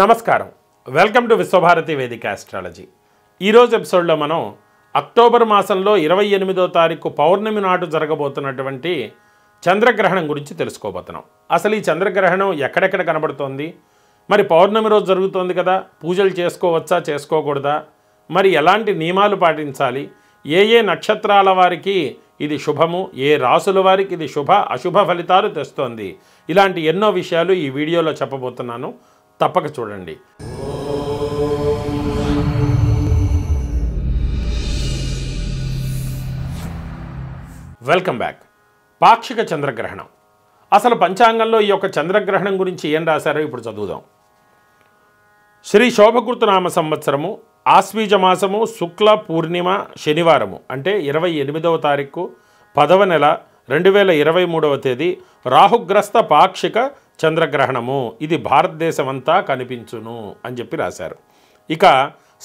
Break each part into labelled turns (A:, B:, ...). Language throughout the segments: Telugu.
A: నమస్కారం వెల్కమ్ టు విశ్వభారతి వేదిక ఆస్ట్రాలజీ ఈరోజు ఎపిసోడ్లో మనం అక్టోబర్ మాసంలో ఇరవై ఎనిమిదో తారీఖు పౌర్ణమి నాటు జరగబోతున్నటువంటి చంద్రగ్రహణం గురించి తెలుసుకోబోతున్నాం అసలు ఈ చంద్రగ్రహణం ఎక్కడెక్కడ కనబడుతోంది మరి పౌర్ణమి రోజు జరుగుతోంది కదా పూజలు చేసుకోవచ్చా చేసుకోకూడదా మరి ఎలాంటి నియమాలు పాటించాలి ఏ ఏ నక్షత్రాల వారికి ఇది శుభము ఏ రాసుల వారికి ఇది శుభ అశుభ ఫలితాలు తెస్తోంది ఇలాంటి ఎన్నో విషయాలు ఈ వీడియోలో చెప్పబోతున్నాను తప్పక చూడండి వెల్కమ్ బ్యాక్ పాక్షిక చంద్రగ్రహణం అసలు పంచాంగంలో ఈ యొక్క చంద్రగ్రహణం గురించి ఏం రాశారో ఇప్పుడు చదువుదాం శ్రీ నామ సంవత్సరము ఆశ్వీజ మాసము శుక్ల పూర్ణిమ శనివారము అంటే ఇరవై ఎనిమిదవ తారీఖు పదవ నెల రెండు వేల ఇరవై మూడవ తేదీ రాహుగ్రస్త పాక్షిక చంద్రగ్రహణము ఇది భారతదేశమంతా కనిపించును అని చెప్పి రాశారు ఇక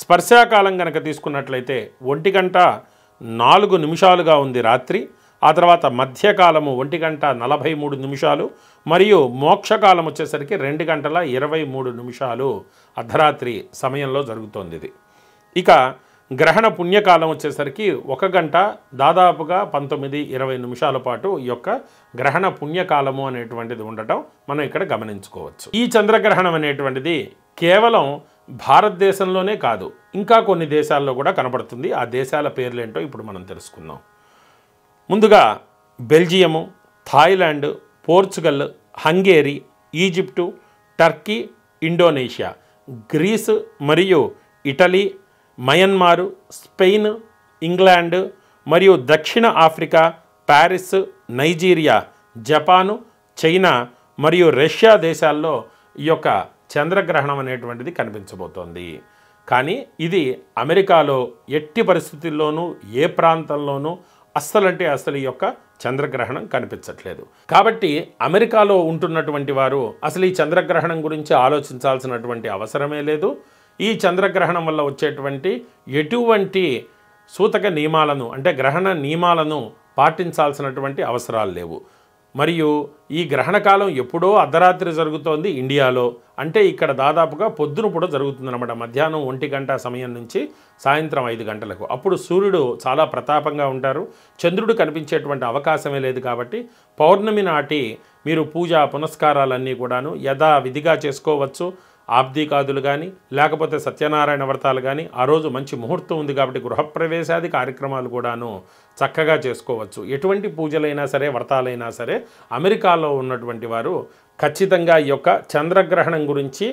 A: స్పర్శాకాలం కనుక తీసుకున్నట్లయితే ఒంటి గంట నాలుగు నిమిషాలుగా ఉంది రాత్రి ఆ తర్వాత మధ్యకాలము ఒంటి గంట నలభై మూడు నిమిషాలు మరియు మోక్షకాలం వచ్చేసరికి రెండు గంటల ఇరవై మూడు నిమిషాలు అర్ధరాత్రి సమయంలో జరుగుతోంది ఇది ఇక గ్రహణ పుణ్యకాలం వచ్చేసరికి ఒక గంట దాదాపుగా పంతొమ్మిది ఇరవై నిమిషాల పాటు ఈ యొక్క గ్రహణ పుణ్యకాలము అనేటువంటిది ఉండటం మనం ఇక్కడ గమనించుకోవచ్చు ఈ చంద్రగ్రహణం అనేటువంటిది కేవలం భారతదేశంలోనే కాదు ఇంకా కొన్ని దేశాల్లో కూడా కనబడుతుంది ఆ దేశాల పేర్లేంటో ఇప్పుడు మనం తెలుసుకుందాం ముందుగా Belgium Thailand Portugal Hungary Egypt Turkey Indonesia Greece మరియు ఇటలీ మయన్మారు స్పెయిన్ ఇంగ్లాండ్ మరియు దక్షిణ Africa Paris Nigeria Japan China మరియు రష్యా దేశాల్లో ఈ యొక్క చంద్రగ్రహణం అనేటువంటిది కనిపించబోతోంది కానీ ఇది అమెరికాలో ఎట్టి పరిస్థితుల్లోనూ ఏ ప్రాంతంలోనూ అస్సలంటే అసలు ఈ యొక్క చంద్రగ్రహణం కనిపించట్లేదు కాబట్టి అమెరికాలో ఉంటున్నటువంటి వారు అసలు ఈ చంద్రగ్రహణం గురించి ఆలోచించాల్సినటువంటి అవసరమే లేదు ఈ చంద్రగ్రహణం వల్ల వచ్చేటువంటి ఎటువంటి సూతక నియమాలను అంటే గ్రహణ నియమాలను పాటించాల్సినటువంటి అవసరాలు లేవు మరియు ఈ గ్రహణకాలం ఎప్పుడో అర్ధరాత్రి జరుగుతోంది ఇండియాలో అంటే ఇక్కడ దాదాపుగా పొద్దున కూడా జరుగుతుందన్నమాట మధ్యాహ్నం ఒంటి గంట సమయం నుంచి సాయంత్రం ఐదు గంటలకు అప్పుడు సూర్యుడు చాలా ప్రతాపంగా ఉంటారు చంద్రుడు కనిపించేటువంటి అవకాశమే లేదు కాబట్టి పౌర్ణమి నాటి మీరు పూజా పునస్కారాలన్నీ కూడాను యథావిధిగా చేసుకోవచ్చు ఆబ్దికాదులు కానీ లేకపోతే సత్యనారాయణ వ్రతాలు కానీ ఆ రోజు మంచి ముహూర్తం ఉంది కాబట్టి గృహప్రవేశాది కార్యక్రమాలు కూడాను చక్కగా చేసుకోవచ్చు ఎటువంటి పూజలైనా సరే వ్రతాలైనా సరే అమెరికాలో ఉన్నటువంటి వారు ఖచ్చితంగా ఈ యొక్క చంద్రగ్రహణం గురించి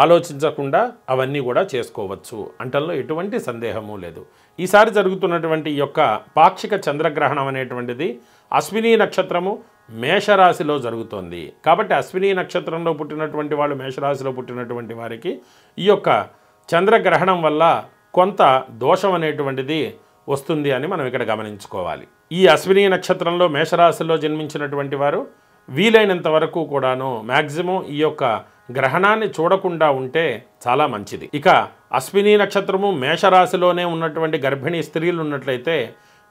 A: ఆలోచించకుండా అవన్నీ కూడా చేసుకోవచ్చు అంటల్లో ఎటువంటి సందేహము లేదు ఈసారి జరుగుతున్నటువంటి యొక్క పాక్షిక చంద్రగ్రహణం అనేటువంటిది అశ్విని నక్షత్రము మేషరాశిలో జరుగుతోంది కాబట్టి అశ్విని నక్షత్రంలో పుట్టినటువంటి వాళ్ళు మేషరాశిలో పుట్టినటువంటి వారికి ఈ యొక్క చంద్రగ్రహణం వల్ల కొంత దోషం అనేటువంటిది వస్తుంది అని మనం ఇక్కడ గమనించుకోవాలి ఈ అశ్విని నక్షత్రంలో మేషరాశిలో జన్మించినటువంటి వారు వీలైనంత వరకు కూడాను మ్యాక్సిమం ఈ యొక్క గ్రహణాన్ని చూడకుండా ఉంటే చాలా మంచిది ఇక అశ్విని నక్షత్రము మేషరాశిలోనే ఉన్నటువంటి గర్భిణీ స్త్రీలు ఉన్నట్లయితే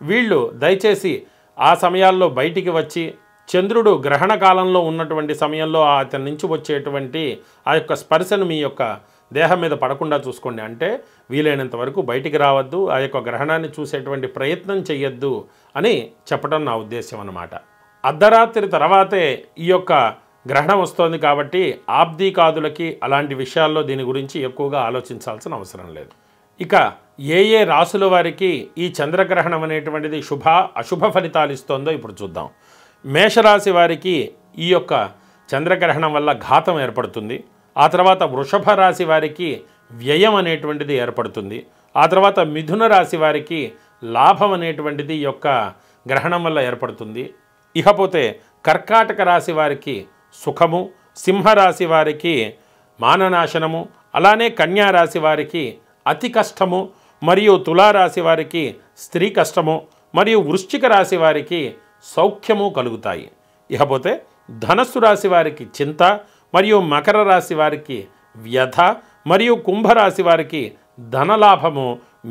A: వీళ్ళు దయచేసి ఆ సమయాల్లో బయటికి వచ్చి చంద్రుడు గ్రహణ కాలంలో ఉన్నటువంటి సమయంలో అతని నుంచి వచ్చేటువంటి ఆ యొక్క స్పర్శను మీ యొక్క దేహం మీద పడకుండా చూసుకోండి అంటే వీలైనంత వరకు బయటికి రావద్దు ఆ యొక్క గ్రహణాన్ని చూసేటువంటి ప్రయత్నం చేయొద్దు అని చెప్పడం నా ఉద్దేశం అన్నమాట అర్ధరాత్రి తర్వాతే ఈ యొక్క గ్రహణం వస్తోంది కాబట్టి కాదులకి అలాంటి విషయాల్లో దీని గురించి ఎక్కువగా ఆలోచించాల్సిన అవసరం లేదు ఇక ఏ ఏ రాసుల వారికి ఈ చంద్రగ్రహణం అనేటువంటిది శుభ అశుభ ఫలితాలు ఇస్తోందో ఇప్పుడు చూద్దాం మేషరాశి వారికి ఈ యొక్క చంద్రగ్రహణం వల్ల ఘాతం ఏర్పడుతుంది ఆ తర్వాత వృషభ రాశి వారికి వ్యయం అనేటువంటిది ఏర్పడుతుంది ఆ తర్వాత మిథున రాశి వారికి లాభం అనేటువంటిది యొక్క గ్రహణం వల్ల ఏర్పడుతుంది ఇకపోతే కర్కాటక రాశి వారికి సుఖము సింహరాశి వారికి మాననాశనము అలానే కన్యారాశి వారికి అతి కష్టము మరియు తులారాశి వారికి స్త్రీ కష్టము మరియు వృశ్చిక రాశి వారికి సౌఖ్యము కలుగుతాయి ఇకపోతే ధనస్సు రాశి వారికి చింత మరియు మకర రాశి వారికి వ్యధ మరియు కుంభరాశి వారికి ధనలాభము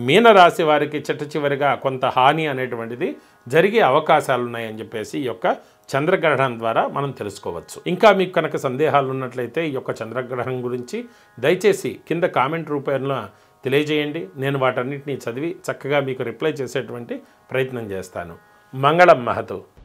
A: మీనరాశి వారికి చిట్ట చివరిగా కొంత హాని అనేటువంటిది జరిగే అవకాశాలు ఉన్నాయని చెప్పేసి ఈ యొక్క చంద్రగ్రహణం ద్వారా మనం తెలుసుకోవచ్చు ఇంకా మీకు కనుక సందేహాలు ఉన్నట్లయితే ఈ యొక్క చంద్రగ్రహణం గురించి దయచేసి కింద కామెంట్ రూపంలో తెలియజేయండి నేను వాటన్నిటిని చదివి చక్కగా మీకు రిప్లై చేసేటువంటి ప్రయత్నం చేస్తాను Mangalam Mahato.